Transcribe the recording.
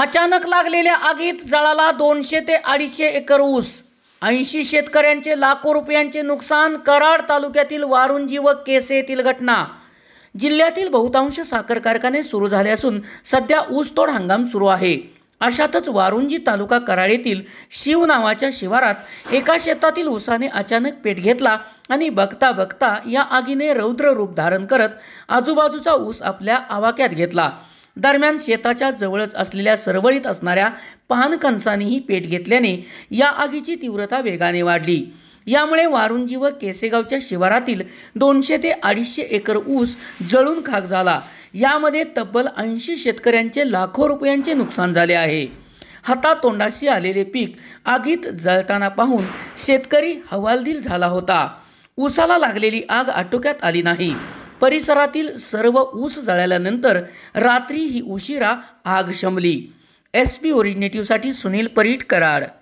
अचानक लागलेल्या आगीत जळाला दोनशे ते अडीचशे एकर ऊस ऐंशी शेतकऱ्यांचे लाखो रुपयांचे नुकसान कराड तालुक्यातील वारुंजी व केसे येथील घटना जिल्ह्यातील बहुतांश साखर कारखाने सुरू झाले असून सध्या ऊसतोड हंगाम सुरू आहे अशातच वारुंजी तालुका कराड येथील शिव नावाच्या शिवारात एका शेतातील ऊसाने अचानक पेट घेतला आणि बघता बघता या आगीने रौद्र रूप धारण करत आजूबाजूचा ऊस आपल्या आवाक्यात घेतला दरम्यान शेताच्या जवळच असलेल्या सरवळीत असणाऱ्या पानकंसानेही पेट घेतल्याने या आगीची तीव्रता वेगाने वाढली यामुळे वारुंजी व केसेगावच्या शिवारातील दोनशे ते अडीचशे एकर ऊस जळून खाक झाला यामध्ये तब्बल ऐंशी शेतकऱ्यांचे लाखो रुपयांचे नुकसान झाले आहे हातातोंडाशी आलेले पीक आगीत जळताना पाहून शेतकरी हवालदिल झाला होता ऊसाला लागलेली आग आटोक्यात आली नाही परिसरातील सर्व ऊस जळाल्यानंतर रात्री ही उशिरा आग शमली एस पी ओरिजिनेटिव्हसाठी सुनील परीट कराड